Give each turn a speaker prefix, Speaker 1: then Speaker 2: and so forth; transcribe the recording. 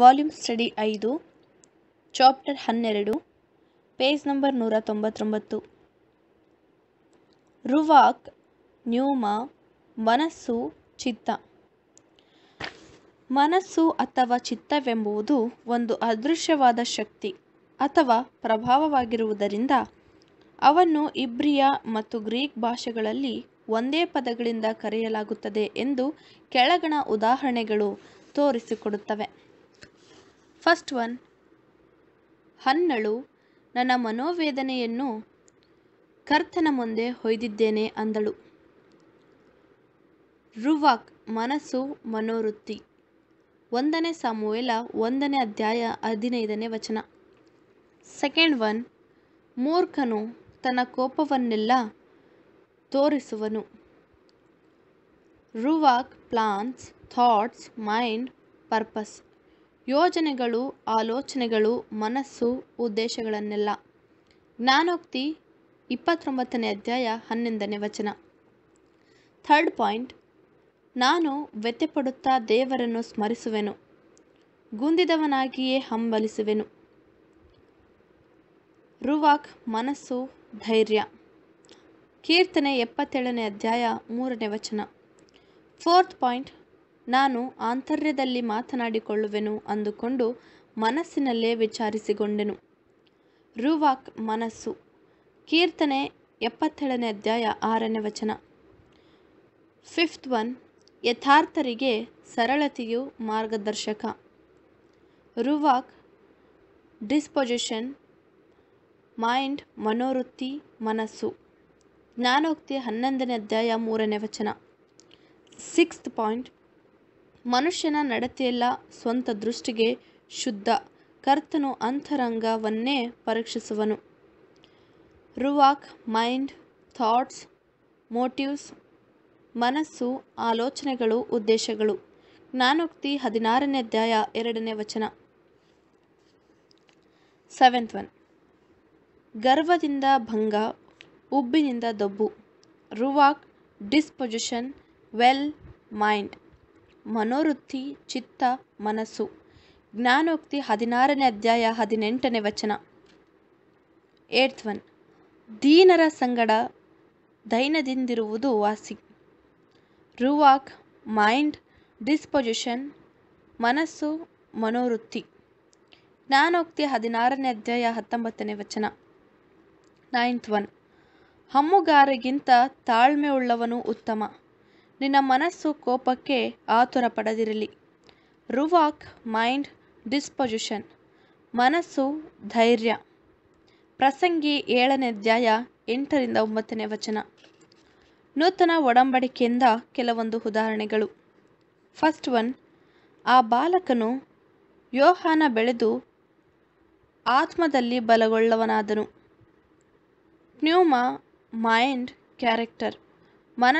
Speaker 1: Volume study ಐದು chapter ಹನ್ನೆರಡು page number ನೂರ ತೊಂಬತ್ತೊಂಬತ್ತು ರುವಾಕ್ ನ್ಯೂಮ ಮನಸ್ಸು ಚಿತ್ತ ಮನಸ್ಸು ಅಥವಾ ಚಿತ್ತವೆಂಬುದು ಒಂದು ಅದೃಶ್ಯವಾದ ಶಕ್ತಿ ಅಥವಾ ಪ್ರಭಾವವಾಗಿರುವುದರಿಂದ ಅವನ್ನು ಇಬ್ರಿಯ ಮತ್ತು ಗ್ರೀಕ್ ಭಾಷೆಗಳಲ್ಲಿ ಒಂದೇ ಪದಗಳಿಂದ ಕರೆಯಲಾಗುತ್ತದೆ ಎಂದು ಕೆಳಗಣ ಉದಾಹರಣೆಗಳು ತೋರಿಸಿಕೊಡುತ್ತವೆ ಫಸ್ಟ್ ಒನ್ ಹನ್ನಳು ನನ್ನ ಮನೋವೇದನೆಯನ್ನು ಕರ್ತನ ಮುಂದೆ ಹೊಯ್ದಿದ್ದೇನೆ ಅಂದಳು ರುವಾಕ್ ಮನಸ್ಸು ಮನೋವೃತ್ತಿ ಒಂದನೇ ಸಾಮುವೆಲ ಒಂದನೇ ಅಧ್ಯಾಯ ಹದಿನೈದನೇ ವಚನ ಸೆಕೆಂಡ್ ಒನ್ ಮೂರ್ಖನು ತನ್ನ ಕೋಪವನ್ನೆಲ್ಲ ತೋರಿಸುವನು ರುವಾಕ್ ಪ್ಲಾನ್ಸ್ ಥಾಟ್ಸ್ ಮೈಂಡ್ ಪರ್ಪಸ್ ಯೋಜನೆಗಳು ಆಲೋಚನೆಗಳು ಮನಸ್ಸು ಉದ್ದೇಶಗಳನ್ನೆಲ್ಲ ಜ್ಞಾನೋಕ್ತಿ ಇಪ್ಪತ್ತೊಂಬತ್ತನೇ ಅಧ್ಯಾಯ ಹನ್ನೊಂದನೇ ವಚನ ಥರ್ಡ್ ಪಾಯಿಂಟ್ ನಾನು ವ್ಯತ್ಯಪಡುತ್ತಾ ದೇವರನ್ನು ಸ್ಮರಿಸುವೆನು ಗುಂದಿದವನಾಗಿಯೇ ಹಂಬಲಿಸುವೆನು ರುವಾಕ್ ಮನಸ್ಸು ಧೈರ್ಯ ಕೀರ್ತನೆ ಎಪ್ಪತ್ತೇಳನೇ ಅಧ್ಯಾಯ ಮೂರನೇ ವಚನ ಫೋರ್ತ್ ಪಾಯಿಂಟ್ ನಾನು ಆಂತರ್ಯದಲ್ಲಿ ಮಾತನಾಡಿಕೊಳ್ಳುವೆನು ಅಂದುಕೊಂಡು ಮನಸ್ಸಿನಲ್ಲೇ ವಿಚಾರಿಸಿಕೊಂಡೆನು ರುವಾಕ್ ಮನಸ್ಸು ಕೀರ್ತನೆ ಎಪ್ಪತ್ತೇಳನೇ ಅಧ್ಯಾಯ ಆರನೇ ವಚನ ಫಿಫ್ತ್ ಒನ್ ಯಥಾರ್ಥರಿಗೆ ಸರಳತೆಯು ಮಾರ್ಗದರ್ಶಕ ರುವಾಕ್ ಡಿಸ್ಪೊಸಿಷನ್ ಮೈಂಡ್ ಮನೋವೃತ್ತಿ ಮನಸ್ಸು ಜ್ಞಾನೋಕ್ತಿ ಹನ್ನೊಂದನೇ ಅಧ್ಯಾಯ ಮೂರನೇ ವಚನ ಸಿಕ್ಸ್ತ್ ಪಾಯಿಂಟ್ ಮನುಷ್ಯನ ನಡತೆಯೆಲ್ಲ ಸ್ವಂತ ದೃಷ್ಟಿಗೆ ಶುದ್ಧ. ಕರ್ತನು ಅಂತರಂಗವನ್ನೇ ಪರೀಕ್ಷಿಸುವನು. ರುವಾಕ್ ಮೈಂಡ್, ಥಾಟ್ಸ್, ಮೋಟಿವ್ಸ್, ಮನಸ್ಸು, ಆಲೋಚನೆಗಳು, ಉದ್ದೇಶಗಳು. ಜ್ಞಾನೋಕ್ತಿ ಹದಿನಾರನೇ ಅಧ್ಯಾಯ ಎರಡನೇ ವಚನ. ಸೆವೆಂತ್ ಒನ್ ಗರ್ವದಿಂದ ಭಂಗ, ಉಬ್ಬಿನಿಂದ ದಬ್ಬು ರುವಾಕ್ ಡಿಸ್ಪೊಜಿಷನ್ ವೆಲ್, ಮೈಂಡ್. ಮನೋವೃತ್ತಿ ಚಿತ್ತ ಮನಸ್ಸು ಜ್ಞಾನೋಕ್ತಿ ಹದಿನಾರನೇ ಅಧ್ಯಾಯ ಹದಿನೆಂಟನೇ ವಚನ ಏಟ್ ಒನ್ ದೀನರ ಸಂಗಡ ದೈನದಿಂದಿರುವುದು ವಾಸಿ ರುವಾಕ್ ಮೈಂಡ್ ಡಿಸ್ಪೊಸಿಷನ್ ಮನಸ್ಸು ಮನೋವೃತ್ತಿ ಜ್ಞಾನೋಕ್ತಿ ಹದಿನಾರನೇ ಅಧ್ಯಾಯ ಹತ್ತೊಂಬತ್ತನೇ ವಚನ ನೈನ್ತ್ ಒನ್ ಹಮ್ಮುಗಾರಿಗಿಂತ ಉಳ್ಳವನು ಉತ್ತಮ ನಿನ್ನ ಮನಸ್ಸು ಕೋಪಕ್ಕೆ ಆತುರ ಪಡೆದಿರಲಿ ರುವಾಕ್ ಮೈಂಡ್ ಡಿಸ್ಪೊಸಿಷನ್ ಮನಸ್ಸು ಧೈರ್ಯ ಪ್ರಸಂಗಿ ಏಳನೇ ಅಧ್ಯಾಯ ಎಂಟರಿಂದ ಒಂಬತ್ತನೇ ವಚನ ನೂತನ ಒಡಂಬಡಿಕೆಯಿಂದ ಕೆಲವೊಂದು ಉದಾಹರಣೆಗಳು ಫಸ್ಟ್ ಒನ್ ಆ ಬಾಲಕನು ಯೋಹಾನ ಬೆಳೆದು ಆತ್ಮದಲ್ಲಿ ಬಲಗೊಳ್ಳವನಾದನು ನ್ಯೂಮ ಮೈಂಡ್ ಕ್ಯಾರೆಕ್ಟರ್ ಮನ